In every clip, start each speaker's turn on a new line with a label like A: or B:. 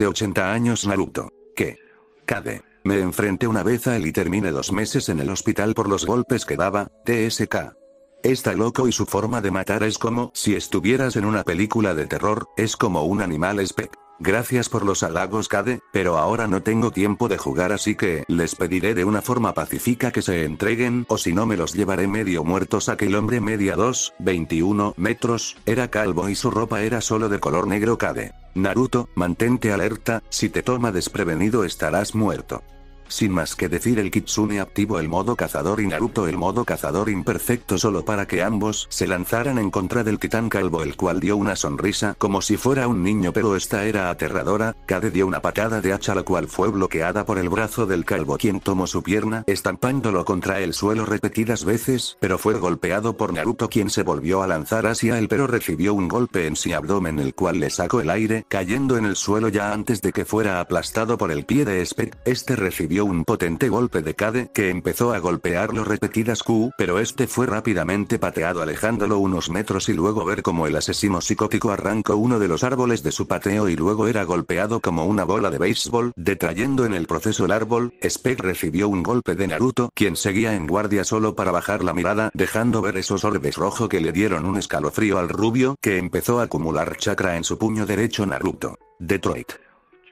A: de 80 años Naruto. ¿Qué? Cade. Me enfrenté una vez a él y terminé dos meses en el hospital por los golpes que daba, TSK. Está loco y su forma de matar es como si estuvieras en una película de terror, es como un animal spec. Gracias por los halagos Kade, pero ahora no tengo tiempo de jugar así que les pediré de una forma pacífica que se entreguen o si no me los llevaré medio muertos aquel hombre media 2, 21 metros, era calvo y su ropa era solo de color negro Kade. Naruto, mantente alerta, si te toma desprevenido estarás muerto. Sin más que decir el Kitsune activo el modo cazador y Naruto el modo cazador imperfecto solo para que ambos se lanzaran en contra del titán calvo el cual dio una sonrisa como si fuera un niño pero esta era aterradora, Kade dio una patada de hacha la cual fue bloqueada por el brazo del calvo quien tomó su pierna estampándolo contra el suelo repetidas veces, pero fue golpeado por Naruto quien se volvió a lanzar hacia él pero recibió un golpe en su abdomen el cual le sacó el aire cayendo en el suelo ya antes de que fuera aplastado por el pie de Spec, este recibió un potente golpe de kade que empezó a golpearlo repetidas Q, pero este fue rápidamente pateado alejándolo unos metros y luego ver como el asesino psicótico arrancó uno de los árboles de su pateo y luego era golpeado como una bola de béisbol, detrayendo en el proceso el árbol, Speck recibió un golpe de Naruto quien seguía en guardia solo para bajar la mirada dejando ver esos orbes rojos que le dieron un escalofrío al rubio que empezó a acumular chakra en su puño derecho Naruto. Detroit.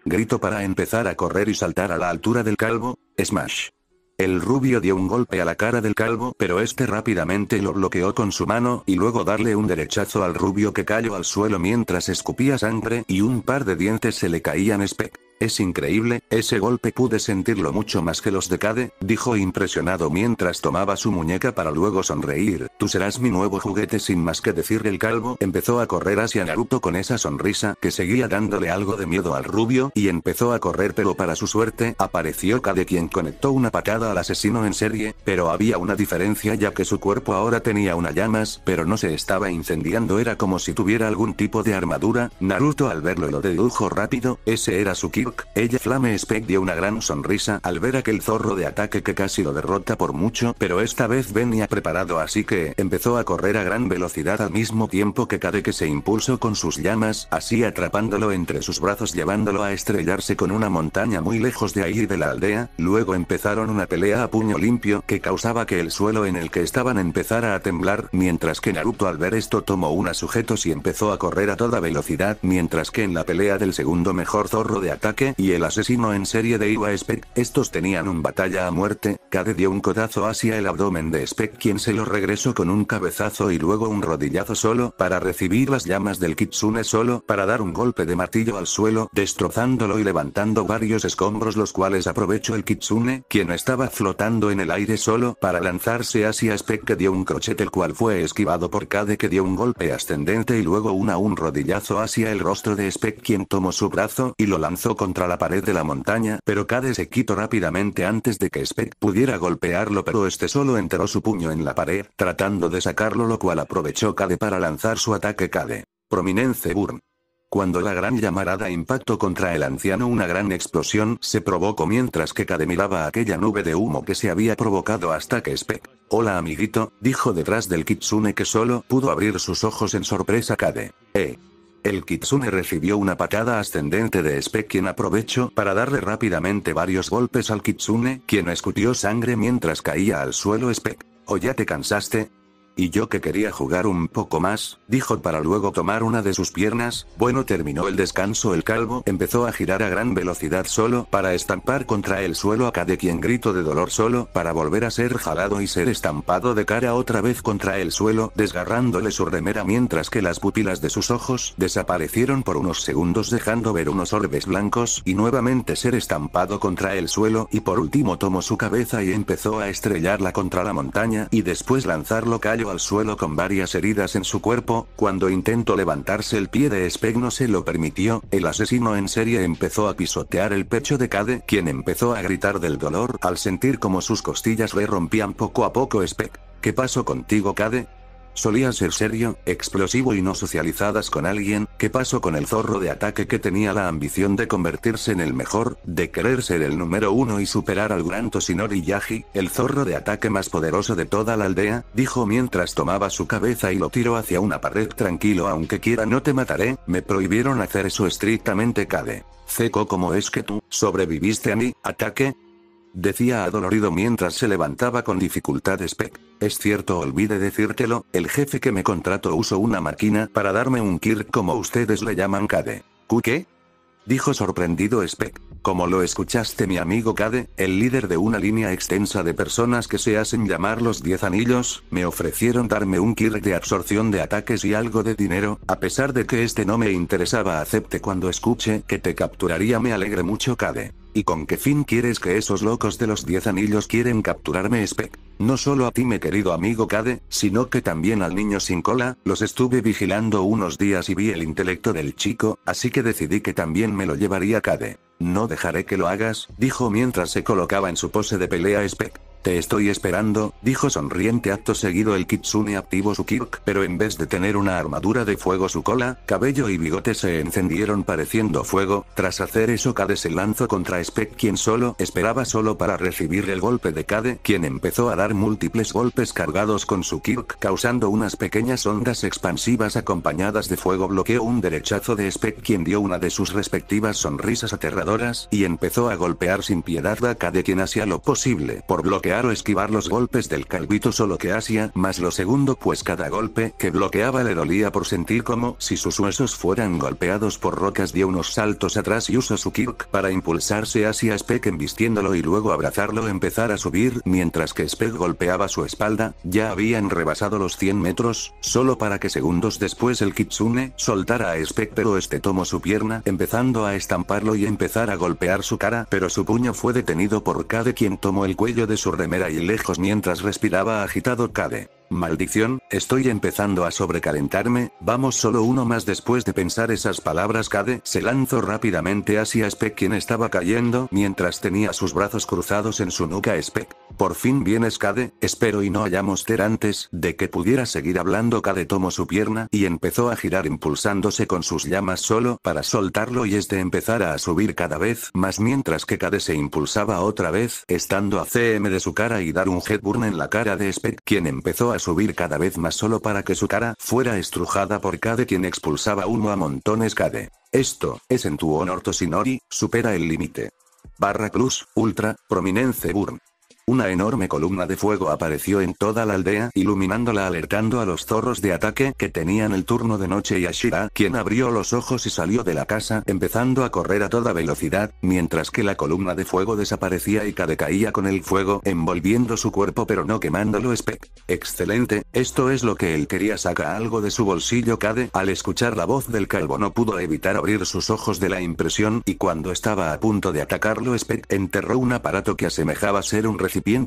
A: Grito para empezar a correr y saltar a la altura del calvo, Smash. El rubio dio un golpe a la cara del calvo pero este rápidamente lo bloqueó con su mano y luego darle un derechazo al rubio que cayó al suelo mientras escupía sangre y un par de dientes se le caían spec. Es increíble, ese golpe pude sentirlo mucho más que los de Kade dijo impresionado mientras tomaba su muñeca para luego sonreír. Tú serás mi nuevo juguete sin más que decir el calvo empezó a correr hacia Naruto con esa sonrisa que seguía dándole algo de miedo al rubio y empezó a correr pero para su suerte apareció Kade quien conectó una patada al asesino en serie, pero había una diferencia ya que su cuerpo ahora tenía unas llamas pero no se estaba incendiando era como si tuviera algún tipo de armadura, Naruto al verlo lo dedujo rápido, ese era su kit ella Flame Speck dio una gran sonrisa al ver aquel zorro de ataque que casi lo derrota por mucho, pero esta vez venía preparado así que empezó a correr a gran velocidad al mismo tiempo que Kade que se impulsó con sus llamas, así atrapándolo entre sus brazos llevándolo a estrellarse con una montaña muy lejos de ahí de la aldea, luego empezaron una pelea a puño limpio que causaba que el suelo en el que estaban empezara a temblar, mientras que Naruto al ver esto tomó una sujetos y empezó a correr a toda velocidad, mientras que en la pelea del segundo mejor zorro de ataque y el asesino en serie de Iwa Spec. estos tenían un batalla a muerte, Kade dio un codazo hacia el abdomen de Spec, quien se lo regresó con un cabezazo y luego un rodillazo solo para recibir las llamas del kitsune solo para dar un golpe de martillo al suelo destrozándolo y levantando varios escombros los cuales aprovechó el kitsune, quien estaba flotando en el aire solo para lanzarse hacia Spec. que dio un crochet el cual fue esquivado por Kade que dio un golpe ascendente y luego una un rodillazo hacia el rostro de Spec, quien tomó su brazo y lo lanzó con contra la pared de la montaña, pero Kade se quitó rápidamente antes de que Speck pudiera golpearlo, pero este solo enteró su puño en la pared, tratando de sacarlo, lo cual aprovechó Kade para lanzar su ataque Kade. Prominence Burn. Cuando la gran llamarada impactó contra el anciano una gran explosión se provocó mientras que Cade miraba aquella nube de humo que se había provocado hasta que Speck. Hola amiguito, dijo detrás del kitsune que solo pudo abrir sus ojos en sorpresa Cade. Eh. El kitsune recibió una patada ascendente de Spec quien aprovechó para darle rápidamente varios golpes al kitsune, quien escutió sangre mientras caía al suelo Spec, ¿O ya te cansaste? Y yo que quería jugar un poco más, dijo para luego tomar una de sus piernas, bueno terminó el descanso el calvo empezó a girar a gran velocidad solo para estampar contra el suelo Acá de quien grito de dolor solo para volver a ser jalado y ser estampado de cara otra vez contra el suelo desgarrándole su remera mientras que las pupilas de sus ojos desaparecieron por unos segundos dejando ver unos orbes blancos y nuevamente ser estampado contra el suelo y por último tomó su cabeza y empezó a estrellarla contra la montaña y después lanzarlo callo al suelo con varias heridas en su cuerpo, cuando intentó levantarse el pie de Speck no se lo permitió, el asesino en serie empezó a pisotear el pecho de Cade, quien empezó a gritar del dolor al sentir como sus costillas le rompían poco a poco Speck. ¿Qué pasó contigo Cade? Solía ser serio, explosivo y no socializadas con alguien, ¿qué pasó con el zorro de ataque que tenía la ambición de convertirse en el mejor, de querer ser el número uno y superar al gran Toshinori Yagi, el zorro de ataque más poderoso de toda la aldea? Dijo mientras tomaba su cabeza y lo tiró hacia una pared tranquilo aunque quiera no te mataré, me prohibieron hacer eso estrictamente Kade. Seco como es que tú, sobreviviste a mi ataque, decía adolorido mientras se levantaba con dificultad Speck. Es cierto, olvide decírtelo, el jefe que me contrató usó una máquina para darme un Kirk como ustedes le llaman Cade. ¿Qué? Dijo sorprendido Speck. Como lo escuchaste mi amigo Cade, el líder de una línea extensa de personas que se hacen llamar los Diez Anillos, me ofrecieron darme un Kirk de absorción de ataques y algo de dinero, a pesar de que este no me interesaba acepte cuando escuche que te capturaría me alegre mucho Cade. ¿Y con qué fin quieres que esos locos de los 10 anillos quieren capturarme Spec? No solo a ti mi querido amigo Cade, sino que también al niño sin cola, los estuve vigilando unos días y vi el intelecto del chico, así que decidí que también me lo llevaría Cade. No dejaré que lo hagas, dijo mientras se colocaba en su pose de pelea Spec. Te estoy esperando, dijo sonriente acto seguido el kitsune activo su kirk, pero en vez de tener una armadura de fuego su cola, cabello y bigote se encendieron pareciendo fuego, tras hacer eso Kade se lanzó contra Spec quien solo esperaba solo para recibir el golpe de Kade, quien empezó a dar múltiples golpes cargados con su kirk causando unas pequeñas ondas expansivas acompañadas de fuego bloqueó un derechazo de Spec quien dio una de sus respectivas sonrisas aterradoras y empezó a golpear sin piedad a Kade quien hacía lo posible por bloquear o esquivar los golpes del calvito solo que hacía más lo segundo pues cada golpe que bloqueaba le dolía por sentir como si sus huesos fueran golpeados por rocas dio unos saltos atrás y usó su kirk para impulsarse hacia Speck embistiéndolo y luego abrazarlo empezar a subir mientras que Speck golpeaba su espalda, ya habían rebasado los 100 metros, solo para que segundos después el kitsune soltara a Speck pero este tomó su pierna empezando a estamparlo y empezar a golpear su cara pero su puño fue detenido por Kade quien tomó el cuello de su mera y lejos mientras respiraba agitado Cade. Maldición, estoy empezando a sobrecalentarme, vamos solo uno más después de pensar esas palabras Kade se lanzó rápidamente hacia Spec. quien estaba cayendo mientras tenía sus brazos cruzados en su nuca Speck. Por fin vienes Kade, espero y no hayamos ter antes de que pudiera seguir hablando Kade tomó su pierna y empezó a girar impulsándose con sus llamas solo para soltarlo y este empezara a subir cada vez más mientras que Kade se impulsaba otra vez estando a CM de su cara y dar un headburn en la cara de Spec, quien empezó a subir cada vez más solo para que su cara fuera estrujada por Kade quien expulsaba uno a montones Kade. Esto, es en tu honor Toshinori, supera el límite. Barra Plus, Ultra, Prominence Burn. Una enorme columna de fuego apareció en toda la aldea, iluminándola alertando a los zorros de ataque que tenían el turno de noche y a quien abrió los ojos y salió de la casa, empezando a correr a toda velocidad, mientras que la columna de fuego desaparecía y caía con el fuego, envolviendo su cuerpo pero no quemándolo. Spec. Excelente, esto es lo que él quería. Saca algo de su bolsillo. Kade. al escuchar la voz del calvo, no pudo evitar abrir sus ojos de la impresión, y cuando estaba a punto de atacarlo, Spec enterró un aparato que asemejaba ser un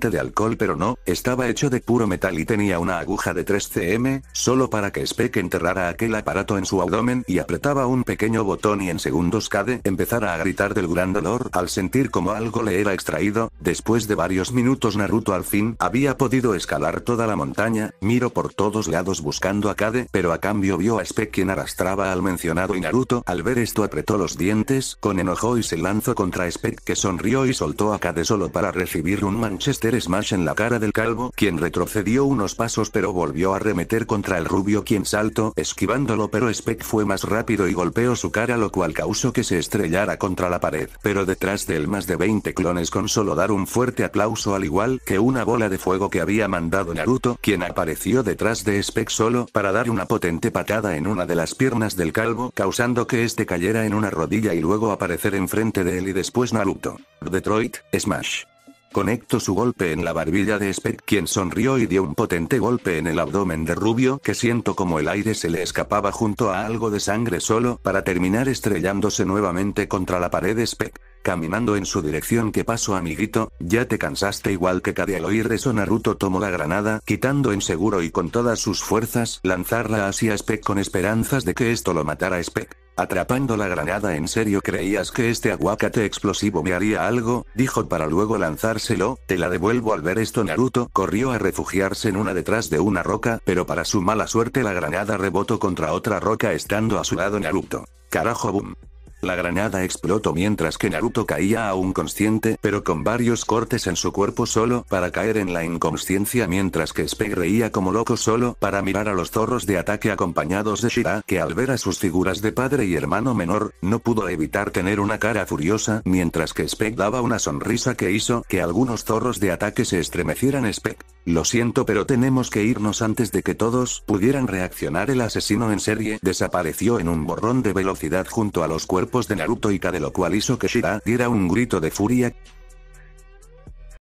A: de alcohol pero no, estaba hecho de puro metal y tenía una aguja de 3 cm, solo para que Speck enterrara aquel aparato en su abdomen y apretaba un pequeño botón y en segundos Kade empezara a gritar del gran dolor al sentir como algo le era extraído, después de varios minutos Naruto al fin había podido escalar toda la montaña, miro por todos lados buscando a Kade pero a cambio vio a Speck quien arrastraba al mencionado y Naruto al ver esto apretó los dientes con enojo y se lanzó contra Speck que sonrió y soltó a Kade solo para recibir un mango. Chester Smash en la cara del calvo, quien retrocedió unos pasos pero volvió a remeter contra el rubio quien saltó esquivándolo pero Speck fue más rápido y golpeó su cara lo cual causó que se estrellara contra la pared. Pero detrás de él más de 20 clones con solo dar un fuerte aplauso al igual que una bola de fuego que había mandado Naruto, quien apareció detrás de Speck solo para dar una potente patada en una de las piernas del calvo causando que este cayera en una rodilla y luego aparecer enfrente de él y después Naruto. Detroit, Smash. Conectó su golpe en la barbilla de Speck quien sonrió y dio un potente golpe en el abdomen de Rubio que siento como el aire se le escapaba junto a algo de sangre solo para terminar estrellándose nuevamente contra la pared de Speck. Caminando en su dirección que pasó amiguito, ya te cansaste igual que Kade al oír eso Naruto tomó la granada, quitando en seguro y con todas sus fuerzas lanzarla hacia Speck con esperanzas de que esto lo matara Speck. Atrapando la granada en serio creías que este aguacate explosivo me haría algo, dijo para luego lanzárselo, te la devuelvo al ver esto Naruto corrió a refugiarse en una detrás de una roca, pero para su mala suerte la granada rebotó contra otra roca estando a su lado Naruto. Carajo boom. La granada explotó mientras que Naruto caía aún consciente pero con varios cortes en su cuerpo solo para caer en la inconsciencia mientras que Speck reía como loco solo para mirar a los zorros de ataque acompañados de Shira que al ver a sus figuras de padre y hermano menor, no pudo evitar tener una cara furiosa mientras que Speck daba una sonrisa que hizo que algunos zorros de ataque se estremecieran Speck. Lo siento pero tenemos que irnos antes de que todos pudieran reaccionar el asesino en serie desapareció en un borrón de velocidad junto a los cuerpos de Naruto y Kage lo cual hizo que Shira diera un grito de furia,